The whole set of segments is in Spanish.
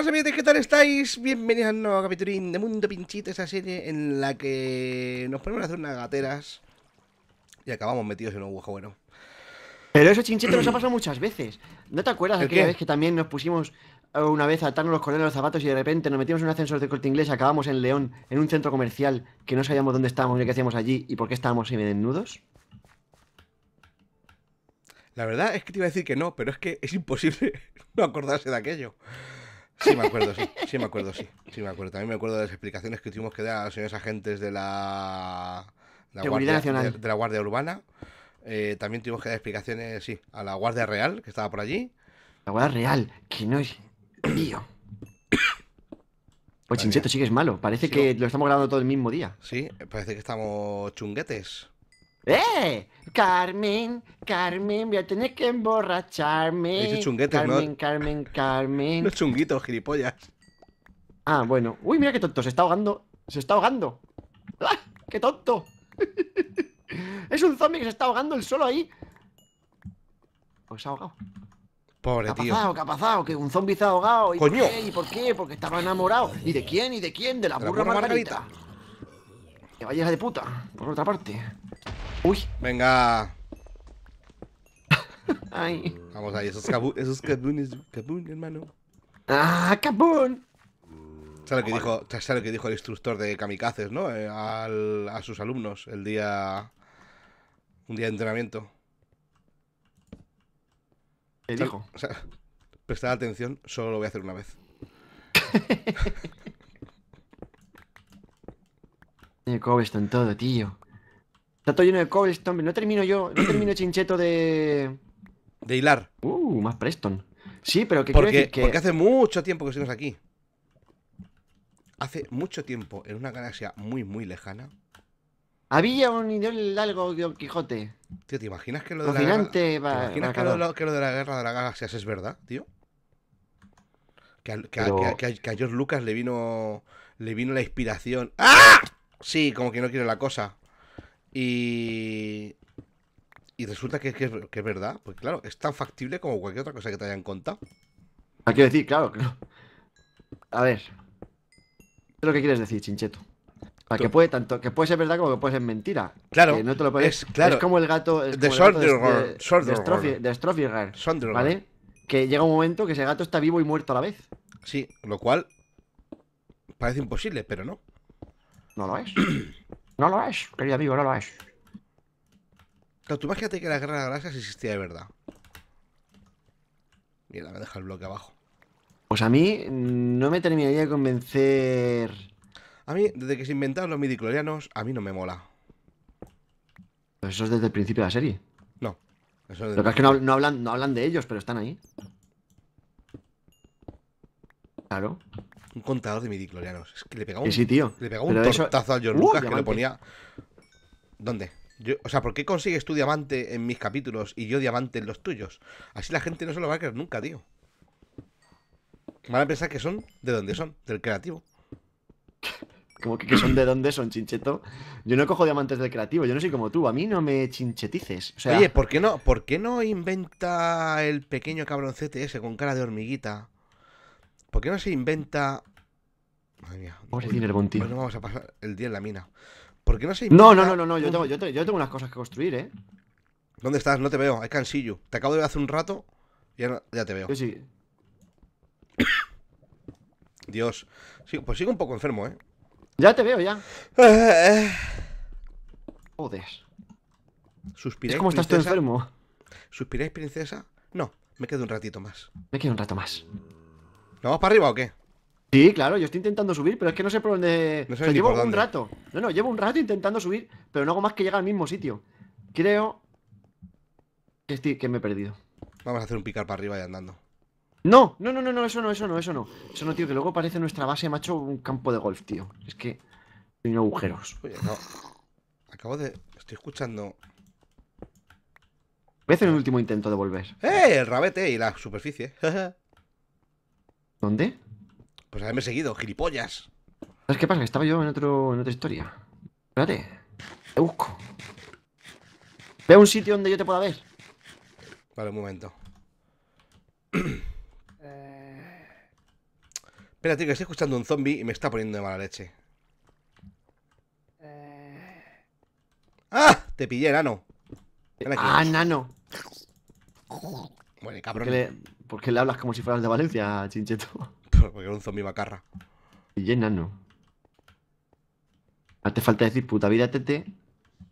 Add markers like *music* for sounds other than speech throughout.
Hola amigos? ¿Qué tal estáis? Bienvenidos a un nuevo capitulín de Mundo Pinchito, esa serie en la que nos ponemos a hacer unas gateras y acabamos metidos en un agujero bueno. Pero eso, Chinchito, nos ha pasado muchas veces. ¿No te acuerdas aquella vez que también nos pusimos eh, una vez a atarnos los colores los zapatos y de repente nos metimos en un ascensor de corte inglés, Y acabamos en León, en un centro comercial, que no sabíamos dónde estábamos ni qué hacíamos allí y por qué estábamos desnudos La verdad es que te iba a decir que no, pero es que es imposible *laughs* no acordarse de aquello. Sí, me acuerdo, sí. Sí, me acuerdo, sí. Sí, me acuerdo. También me acuerdo de las explicaciones que tuvimos que dar a los señores agentes de la. Guardia, Nacional. De, la Guardia Urbana. Eh, también tuvimos que dar explicaciones, sí, a la Guardia Real, que estaba por allí. La Guardia Real, que no es. Tío. Pues Chincheto, sí que es malo. Parece que lo estamos grabando todo el mismo día. Sí, parece que estamos chunguetes. ¡Eh! Carmen, Carmen, voy a tener que emborracharme. chunguetes, Carmen, ¿no? Carmen, Carmen. Los chunguito, gilipollas. Ah, bueno. Uy, mira qué tonto, se está ahogando. Se está ahogando. ¡Ah! ¡Qué tonto! *laughs* es un zombie que se está ahogando el solo ahí. Pues se ha ahogado. Pobre pasado? ¿Qué ha pasado? que un zombie se ha ahogado. ¿Y Por qué? ¿Y por qué? Porque estaba enamorado. ¿Y de quién? ¿Y de quién? De la, burra, margarita. Que vaya de puta, por otra parte. Uy. Venga. *laughs* Vamos ahí, esos, cabu esos cabunes, cabun, hermano. ¡Ah, cabun! Eso lo, que dijo, lo que dijo el instructor de kamikazes, no? Eh, a sus alumnos el día. Un día de entrenamiento. ¿Qué dijo? O sea, prestad atención, solo lo voy a hacer una vez. ¿Cómo *laughs* cobre todo, tío. Está todo lleno de cobblestone. Este no termino yo, no termino chincheto de. De hilar. Uh, más Preston. Sí, pero que porque, que... porque hace mucho tiempo que estamos aquí. Hace mucho tiempo, en una galaxia muy, muy lejana. Había un ideal algo Don Quijote. Tío, ¿te imaginas que lo de la guerra... que, de la guerra de las galaxias es verdad, tío? Que a, George Lucas le vino. Le vino la inspiración. ¡Ah! Sí, como que no quiere la cosa. Y, y resulta que, que, es verdad, porque claro, es tan factible como cualquier otra cosa que te hayan contado. Hay ah, que decir, claro, claro. A ver. ¿Qué es lo que quieres decir, Chincheto? que puede tanto que puede ser verdad como que puede ser mentira. Claro. es, claro. como el gato, De como de, de, ¿vale? Que llega un momento que ese gato está vivo y muerto a la vez. Sí, lo cual parece imposible, pero no. No lo es. *clears throat* No lo es, querido amigo, no lo es. Claro, tú imagínate que la guerra de las galaxias existía de verdad. Mira, me deja el bloque abajo. Pues a mí mm, no me terminaría de convencer. A mí, desde que se inventaron los midiclorianos, a mí no me mola. eso es desde el principio de la serie. No. Lo que es que no, hablan, no hablan de ellos, pero están ahí. Claro contador de midiclorianos. Es que le pegaba un, sí, Le pegaba un tortazo al George Lucas que le ponía. ¿Dónde? o sea, ¿por qué consigues tú diamante en mis capítulos y yo diamante en los tuyos? Así la gente no se lo va a creer nunca, tío. Van a pensar que son de dónde son, del creativo. Como que, son de dónde son, chincheto. Yo no cojo diamantes del creativo, yo no soy como tú, a mí no me chinchetices. Oye, ¿por qué, no, ¿por qué no inventa el pequeño cabroncete ese con cara de hormiguita? ¿Por qué no se inventa. Madre mía. Vamos a Bueno, vamos a pasar el día en la mina. ¿Por qué no se inventa. No, no, no, no, Yo, tengo, unas cosas que construir, ¿eh? ¿Dónde estás? No te veo. Es cansillo. Te acabo de ver hace un rato. Ya, ya te veo. sí. *coughs* Dios. pues sigo un poco enfermo, ¿eh? Ya te veo, ya. Eh, eh, eh. Joder. ¿Suspiráis, ¿Es como estás tú enfermo? ¿Suspiráis, princesa? No, me quedo un ratito más. Me quedo un rato más vamos para arriba o qué? Sí, claro, yo estoy intentando subir, pero es que no sé por dónde. No sé llevo un rato. No, no, llevo un rato intentando subir, pero no hago más que llegar al mismo sitio. Creo que, que me he perdido. Vamos a hacer un picar para arriba y andando. No, no, no, no, no, eso no, eso no, eso no. Eso no, tío, que luego parece nuestra base, macho, un campo de golf, tío. Es que. Tiene agujeros. Oye, no. Acabo de. Estoy escuchando. Voy a hacer último intento de volver. ¡Eh! El rabete y la superficie. *laughs* ¿Dónde? Pues haberme seguido, gilipollas. ¿Sabes qué pasa? Que estaba yo en, otro, en otra historia. Espérate. Te busco. Ve un sitio donde yo te pueda ver. Vale, un momento. *clears throat* Eh. Espérate, que estoy escuchando un zombie y me está poniendo de mala leche. Eh. ¡Ah! Te pillé, nano. Ah, nano. Bueno, cabrón. ¿Por qué le hablas como si fueras de Valencia, Chincheto? *laughs* Porque era un zombie macarra. Y llena, No Hace falta decir puta vida, tete.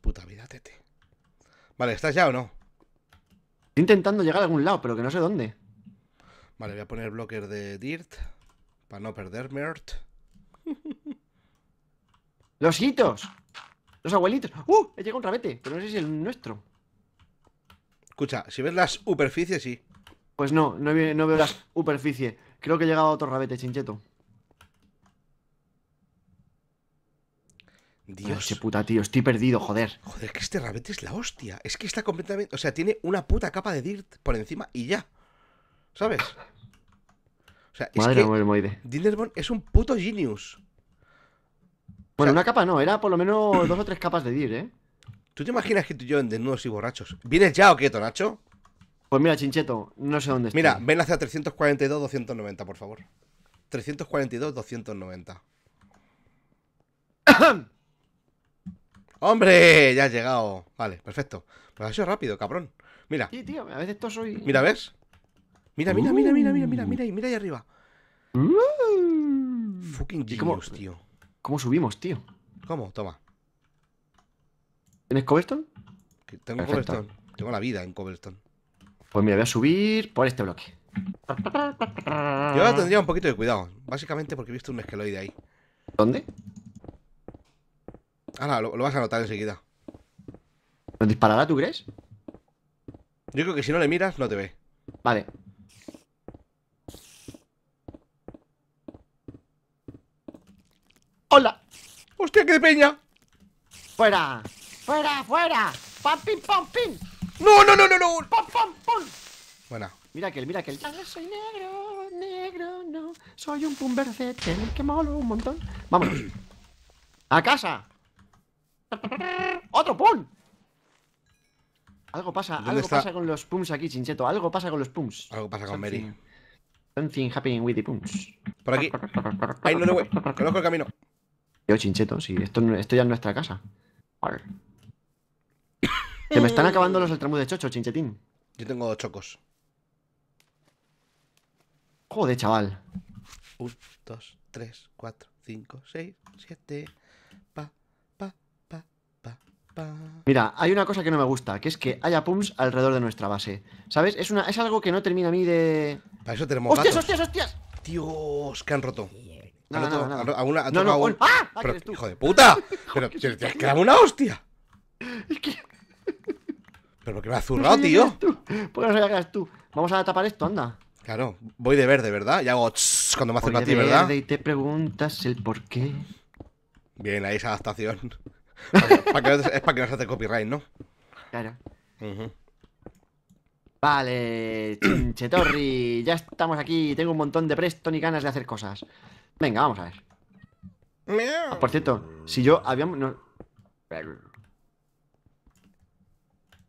Puta vida, tete. Vale, ¿estás ya o no? Estoy intentando llegar a algún lado, pero que no sé dónde. Vale, voy a poner blocker de dirt. Para no perder Mert. *laughs* ¡Los hitos! ¡Los abuelitos! ¡Uh! He llegado un rabete, pero no sé si es el nuestro. Escucha, si ves las superficies, sí. Pues no, no, veo, la superficie. Creo que he llegado a otro rabete, chincheto. Dios. Qué puta, tío, estoy perdido, joder. Joder, que este rabete es la hostia. Es que está completamente. O sea, tiene una puta capa de dirt por encima y ya. ¿Sabes? O sea, Madre es que es un puto genius. Bueno, una capa no, era por lo menos dos o tres capas de dirt, ¿eh? ¿Tú te imaginas que tú y yo en desnudos y borrachos? ¿Vienes ya o qué, Tonacho? Pues mira, Chincheto, no sé dónde está. Mira, ven hacia 342-290, por favor. 342-290. *coughs* ¡Hombre! Ya has llegado. Vale, perfecto. Pues ha sido rápido, cabrón. Mira. Sí, a veces soy. Mira, ¿ves? Mira, mira, mira, mira, mira, mira, mira, mira ahí arriba. Mm. Fucking genius, tío. ¿Cómo subimos, tío? ¿Cómo? Toma. ¿Tienes cobblestone? Tengo cobblestone. Tengo la vida en cobblestone. Pues mira, voy a subir por este bloque. Yo ahora tendría un poquito de cuidado. Básicamente porque he visto un esqueloide ahí. ¿Dónde? Ahora, lo, vas a notar enseguida. ¿Lo disparará, tú crees? Yo creo que si no le miras, no te ve. Vale. ¡Hola! ¡Hostia, qué de peña! ¡Fuera! ¡Fuera, fuera! ¡Pam, pim, pam, pim! ¡No, no, no, no, no! no pum pum, pum! Buena. Mira aquel, mira aquel. soy negro, negro, no. Soy un verde, que malo un montón. Vámonos. ¡A casa! ¡Otro pum! Algo pasa, algo está? pasa con los pums aquí, chincheto. Algo pasa con los pums. Algo pasa con Mary. Something happening with the pums. Por aquí. Ahí no no, voy. Conozco el camino. Yo, chincheto, sí. Esto, esto ya es nuestra casa. ver. Se me están *laughs* acabando los del de chocho, chinchetín. Yo tengo dos chocos. Joder, chaval. 1, 2, 3, 4, 5, 6, 7. Pa, pa, pa, pa, pa. Mira, hay una cosa que no me gusta, que es que haya pumps alrededor de nuestra base. ¿Sabes? Es, una, es algo que no termina a mí de. Para eso tenemos ¡Hostias, gatos. hostias, hostias! Dios, que han roto. Eh. No, no, no, no. A una, a no, no, un... ¡Ah! ah pero, ¡Hijo de puta! *laughs* Pero te has clavado una hostia. Es que. ¿Pero por qué me ha zurrado, tío? ¿Por qué no tú? Vamos a tapar esto, anda. Claro, voy de verde, ¿verdad? Y hago cuando me hacen a ti, ¿verdad? y te preguntas el por qué. Bien, ahí esa adaptación. *laughs* es para que no se hace copyright, ¿no? Claro. Vale, Chinchetorri, ya estamos aquí. Tengo un montón de presto ni ganas de hacer cosas. Venga, vamos a ver. por cierto, si yo habíamos. No...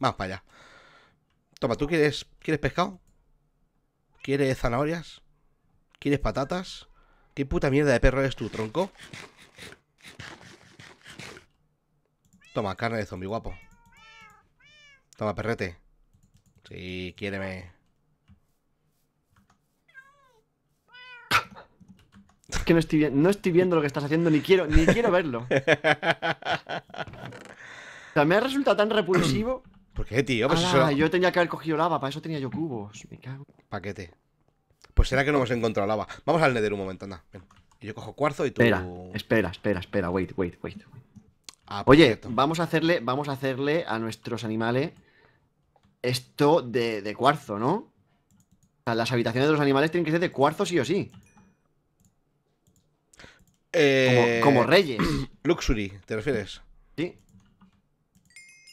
Vamos para allá. Toma, ¿tú quieres, quieres pescado? ¿Quieres zanahorias? ¿Quieres patatas? ¿Qué puta mierda de perro eres tú, tronco? Toma, carne de zombie, guapo. Toma, perrete. Sí, quiéreme. Es que no estoy, no estoy viendo lo que estás haciendo, ni quiero, ni quiero verlo. *laughs* O sea, me ha resultado tan repulsivo. ¿Por qué, tío? Pues Yo tenía que haber cogido lava, para eso tenía yo cubos. Me cago. Paquete. Pues será que no hemos encontrado lava. Vamos al Nether un momento, anda. Yo cojo cuarzo y tú. Espera, espera, espera, espera. Wait, wait, wait. Ah, pues Oye, vamos a hacerle, vamos a hacerle a nuestros animales esto de, de cuarzo, ¿no? O sea, las habitaciones de los animales tienen que ser de cuarzo sí o sí. Como, como, eh, reyes. *clears throat* Luxury, ¿te refieres? Sí.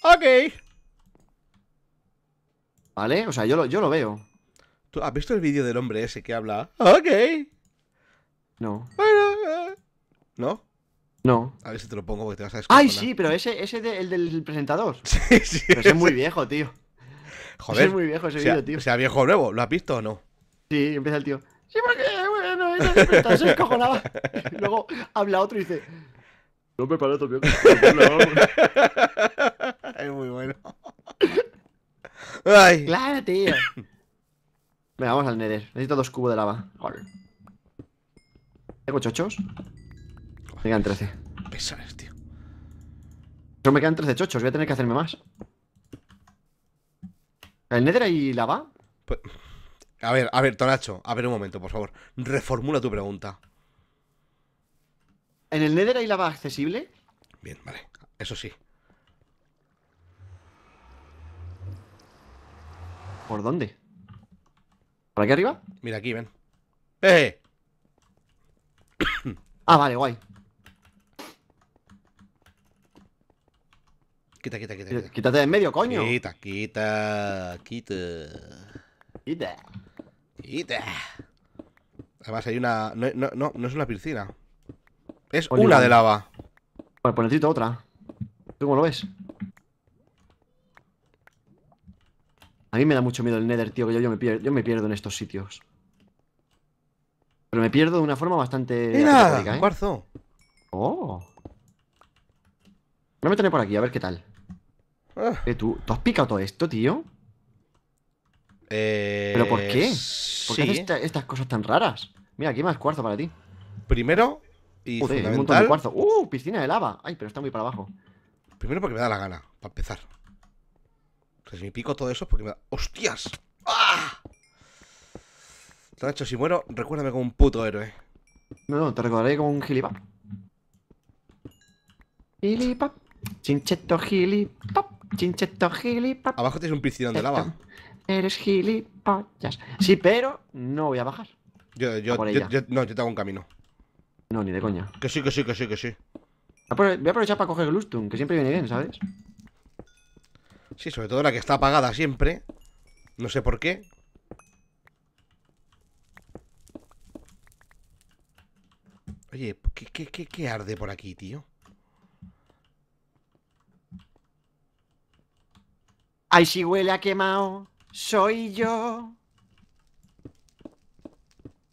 Ok. ¿Vale? O sea, yo lo, yo lo veo. ¿Tú has visto el vídeo del hombre ese que habla? Ok. No. Bueno, eh. ¿No? No. A ver si te lo pongo porque te vas a Ay, sí, pero ese, ese el del presentador. *laughs* sí, sí. Pero ese es muy viejo, tío. Joder. Ese es muy viejo ese vídeo, tío. O sea, viejo nuevo, ¿lo has visto o no? Sí, empieza el tío. Sí, porque, bueno, presentador, se Y Luego habla otro y dice. No me parece, otro tío. *laughs* *laughs* es muy bueno. Ay. Claro, tío. *laughs* Venga, vamos al Nether. Necesito dos cubos de lava. Gol. ¿Tengo chochos? Me quedan 13. Pesares, tío. Solo me quedan 13 chochos. Voy a tener que hacerme más. ¿El Nether hay lava? Pues, a ver, a ver, Tonacho. A ver un momento, por favor. Reformula tu pregunta. ¿En el Nether hay lava accesible? Bien, vale. Eso sí. ¿Por dónde? ¿Por aquí arriba? Mira aquí, ven. ¡Eh! *coughs* ah, vale, guay. Quita, quita, quita, quita. Quítate de en medio, coño. Quita, quita, quita. Quita. Quita. Además hay una... No, no, no, no es una piscina. Es una de lava. Pues necesito otra. ¿Tú cómo lo ves? A mí me da mucho miedo el Nether, tío, que yo, me, pierdo, en estos sitios. Pero me pierdo de una forma bastante... ¡Mira! ¿eh? cuarzo. ¡Oh! Me tenéis por aquí, a ver qué tal. Ah. ¿Eh, tú, ¿Tú has picado todo esto, tío? Eh... ¿Pero por qué? ¿Por qué estas cosas tan raras? Mira, aquí hay más cuarzo para ti. Primero y Uf, fundamental... un montón de cuarzo. ¡Uh! Piscina de lava. Ay, pero está muy para abajo. Primero porque me da la gana, para empezar si me pico todo eso porque me da... ¡Hostias! ¡Ah! hecho, si muero, recuérdame como un puto héroe. No, no, te recordaré como un gilipap. Gilipap. Chincheto gilipap. Chincheto gilipap. Abajo tienes un piscinón de lava. Eres gilipollas. Sí, pero no voy a bajar. Yo, yo, no, yo te hago un camino. No, ni de coña. Que sí, que sí, que sí, que sí. Voy a aprovechar para coger lustum, que siempre viene bien, ¿sabes? Sí, sobre todo la que está apagada siempre. No sé por qué. Oye, ¿qué, arde por aquí, tío? Ay, si huele a quemado, soy yo.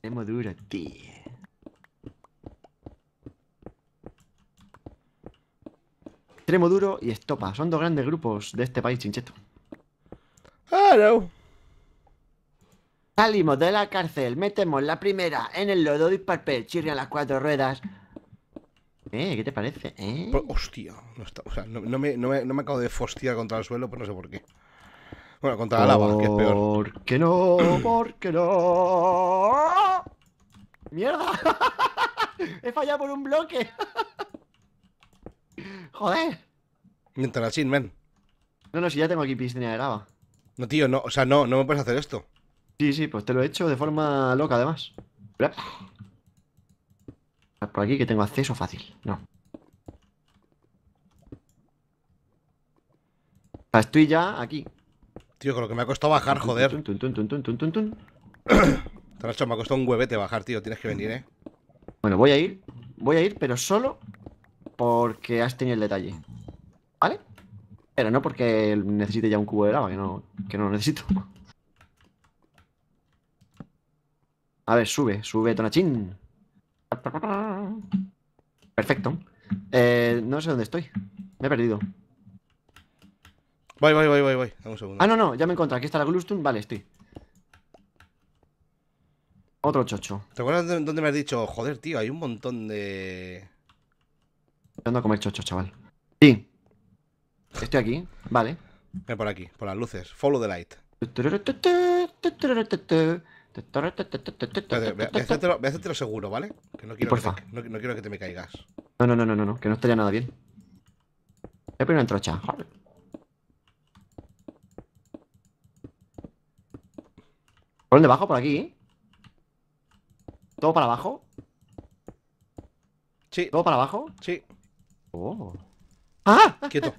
Hemos duro, tío. Extremo Duro y Estopa. Son dos grandes grupos de este país chincheto. no. Salimos de la cárcel, metemos la primera en el lodo, disparpel, chirrian las cuatro ruedas. ¿Eh? ¿Qué te parece? ¿Eh? hostia, no, está, o sea, no, me, no, acabo de fostear contra el suelo, pero pues no sé por qué. Bueno, contra la lava, que es peor. ¿Por qué no? *clears throat* ¿Por qué no? ¡Ah! ¡Mierda! *laughs* He fallado por un bloque. Joder. Mientras sin men. No, no, si ya tengo aquí piscina de grava. No, tío, no, o sea, no, no me puedes hacer esto. Sí, sí, pues te lo he hecho de forma loca, además. Ah, por aquí que tengo acceso fácil, no. O estoy ya aquí. Tío, con lo que me ha costado bajar, joder. me ha costado un huevete bajar, tío. Tienes que venir, eh. Bueno, voy a ir. Voy a ir, pero solo porque has tenido el detalle. ¿Vale? Pero no porque necesite ya un cubo de lava, que no, lo necesito. A ver, sube, sube, Tonachín. Perfecto. Eh, no sé dónde estoy. Me he perdido. Voy, voy, voy, voy, voy. Ah, no, no, ya me encontré. Aquí está la Glustun. Vale, estoy. Otro chocho. ¿Te acuerdas dónde me has dicho? Joder, tío, hay un montón de. Estoy a comer chocho, chaval. Sí. Estoy aquí, vale. Ven eh, por aquí, por las luces. Follow the light. lo seguro, ¿vale? Que no quiero, que te, no, quiero que te me caigas. No, no, no, no, no, que no estaría nada bien. Voy a poner una trocha. ¿Por dónde bajo? Por aquí. ¿Todo para abajo? Sí. ¿Todo para abajo? Sí. Oh. ¡Ah! Quieto. *laughs* *laughs*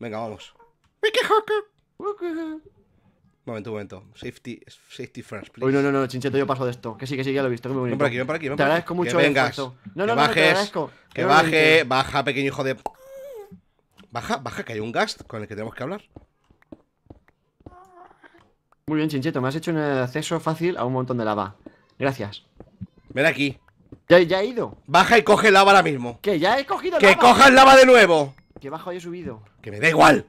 Venga, vamos. Wiki Un Momento, momento. Safety, safety first, please. Uy, no, no, no, chincheto, yo paso de esto. Que sí, que sí, ya lo he visto. Que muy bonito. Ven por aquí, ven por aquí. Ven te por agradezco mucho. Que vengas. No, no, que no, bajes. No, que baje, baja, pequeño hijo de. Baja, baja, que hay un gast con el que tenemos que hablar. Muy bien, Chincheto, me has hecho un acceso fácil a un montón de lava. Gracias. Ven aquí. Ya, ya he ido. Baja y coge lava ahora mismo. Que ya he cogido lava. Que cojas lava de nuevo. Que bajo y he subido. Que me da igual.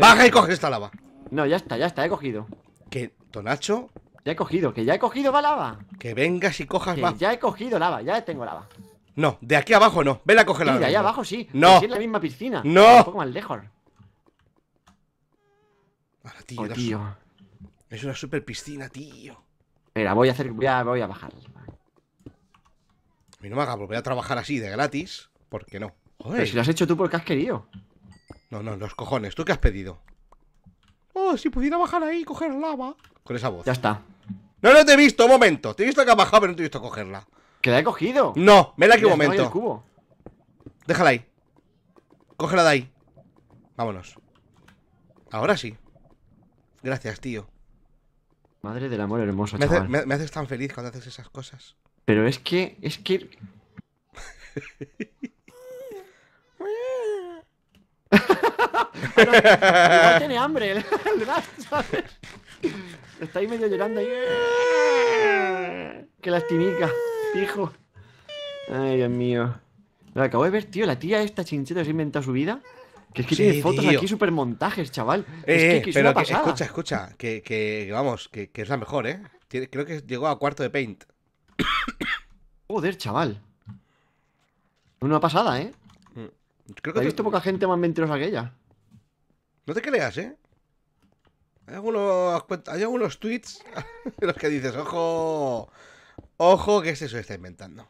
Baja y coge esta lava. No, ya está, ya está, he cogido. Que, Tonacho. Ya he cogido, que ya he cogido la lava. Que vengas y cojas lava. Ya he cogido lava, ya tengo lava. No, de aquí abajo no. Ven a coger sí, lava. de allá abajo sí. No. es la misma piscina. No. Un poco más lejos. oh, tío. Es una super piscina, tío. Mira, voy a hacer. Voy a, voy a bajar. A mí no me pues Voy a trabajar así de gratis. ¿Por qué no? Pero si lo has hecho tú porque has querido. No, no, los cojones. ¿Tú qué has pedido? Oh, si pudiera bajar ahí y coger lava. Con esa voz. Ya está. No, no te he visto, momento. Te he visto que ha bajado, pero no te he visto cogerla. Que la he cogido. No, Mira, aquí un momento. cubo. Déjala ahí. Cógela de ahí. Vámonos. Ahora sí. Gracias, tío. Madre del amor hermoso, me, chaval. me, haces tan feliz cuando haces esas cosas. Pero es que, es que... Pero, igual tiene hambre ¿sabes? *laughs* Está ahí medio llorando ahí. Qué lastimica, hijo. Ay, Dios mío. la acabo de ver, tío. La tía esta chincheta se ha inventado su vida que es que tiene fotos aquí super montajes, chaval. es eh, que, es pero una que, escucha, escucha, que, que vamos, que, que, es la mejor, ¿eh? creo que llegó a cuarto de paint. *coughs* Joder, chaval. Una pasada, ¿eh? Mm, creo que He visto poca gente más mentirosa que ella. No te creas, ¿eh? Hay algunos, hay algunos tweets *laughs* en los que dices, ojo, ojo, que es este eso que está inventando.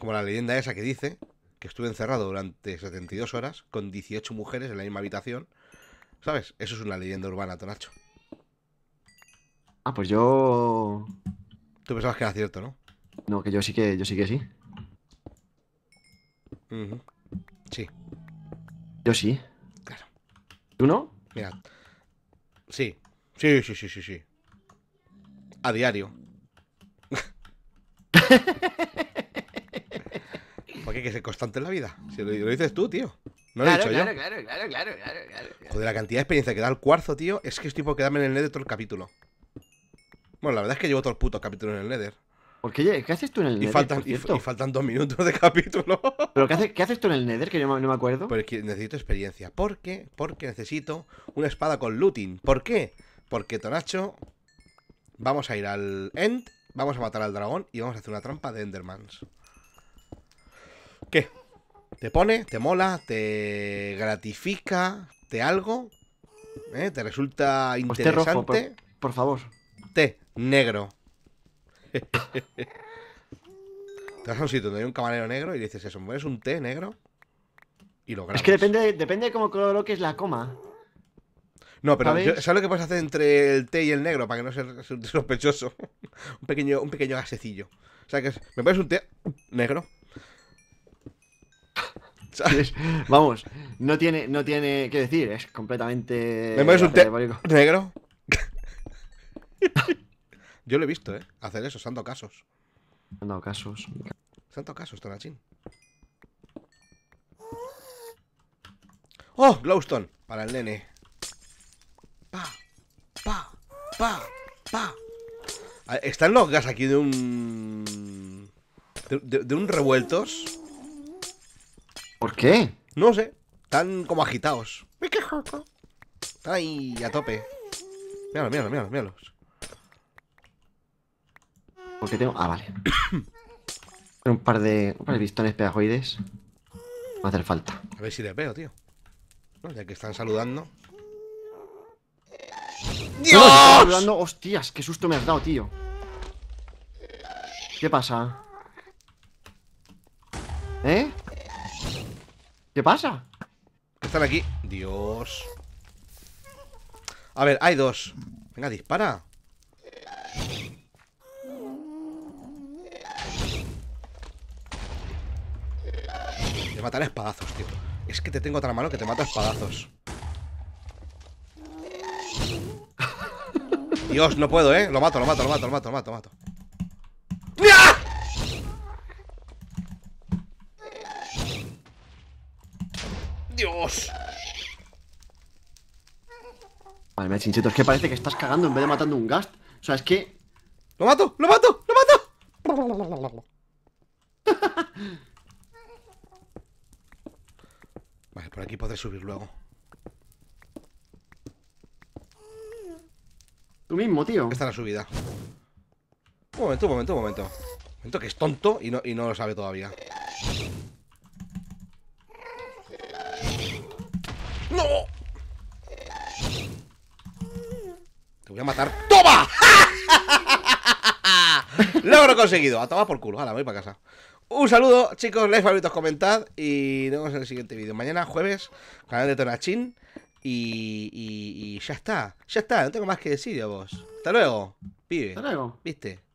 Como la leyenda esa que dice que estuve encerrado durante 72 horas con 18 mujeres en la misma habitación. ¿Sabes? Eso es una leyenda urbana, Tonacho. Ah, pues yo. Tú pensabas que era cierto, ¿no? No, que yo sí que yo sí que sí. Sí. Yo sí. Claro. ¿Tú no? Mira. Sí. Sí, sí, sí, sí, sí. A diario. *laughs* Porque qué hay que ser constante en la vida? Si lo, dices tú, tío. No lo he dicho yo. Claro, claro, claro, Joder, la cantidad de experiencia que da el cuarzo, tío, es que estoy por quedarme en el Nether todo el capítulo. Bueno, la verdad es que llevo todo el puto capítulo en el Nether. ¿Por qué? ¿Qué haces tú en el Nether? y, faltan dos minutos de capítulo. *laughs* ¿Pero qué, haces tú en el Nether? Que yo no me acuerdo. que necesito experiencia. ¿Por qué? Porque necesito una espada con looting. ¿Por qué? Porque Tonacho. Vamos a ir al End, vamos a matar al dragón y vamos a hacer una trampa de Endermans. ¿Qué? ¿Te pone? ¿Te mola? ¿Te gratifica? ¿Te algo? ¿Eh? ¿Te resulta pues interesante? por, favor. Té negro. *laughs* te vas a un sitio donde hay un camarero negro y dices eso, ¿es un té negro? Y lo grabas. Es que depende, depende de cómo coloques la coma. No, pero yo, ¿sabes lo que puedes hacer entre el té y el negro para que no sea sospechoso? *laughs* un pequeño, un pequeño gasecillo. O sea que me pones un té negro *laughs* Vamos, no tiene, no tiene que decir, es completamente. negro? *laughs* *laughs* Yo lo he visto, ¿eh? Hacer eso, santo casos. Santo casos. Santo casos, Tonachín. ¡Oh! Glowstone, para el nene. Pa, pa, pa, pa. Ah, Están los gas aquí de un. de un revueltos. ¿Por qué? No sé. Están como agitados. Están ahí a tope. Míralos, míralos, míralo, míralos. Porque tengo. Ah, vale. *coughs* un par de. Un par de pistones pedajoides. Va a hacer falta. A ver si te veo, tío. ya que están saludando. ¡Dios! Saludando? Hostias, qué susto me has dado, tío. ¿Qué pasa? ¿Eh? ¿Qué pasa? Están aquí. Dios. A ver, hay dos. Venga, dispara. Te mataré a espadazos, tío. Es que te tengo otra mano que te mata a espadazos. Dios, no puedo, ¿eh? Lo mato, lo mato, lo mato, lo mato, lo mato, lo mato. Dios. Vale, me chinchito, es que parece que estás cagando en vez de matando un gast. O sea, es que. ¡Lo mato! ¡Lo mato! ¡Lo mato! *laughs* vale, por aquí podré subir luego. Tú mismo, tío. Esta es la subida. Un momento, un momento, un momento. Un momento que es tonto y no, y no lo sabe todavía. ¡Toma! *laughs* Logro conseguido. A tomar por culo. Hala, voy para casa. Un saludo, chicos. Like, favoritos, comentad. Y nos vemos en el siguiente vídeo. Mañana, jueves, canal de Tonachín. Y, y, ya está. Ya está. No tengo más que decir a vos. Hasta luego, pibe. Hasta luego. ¿Viste?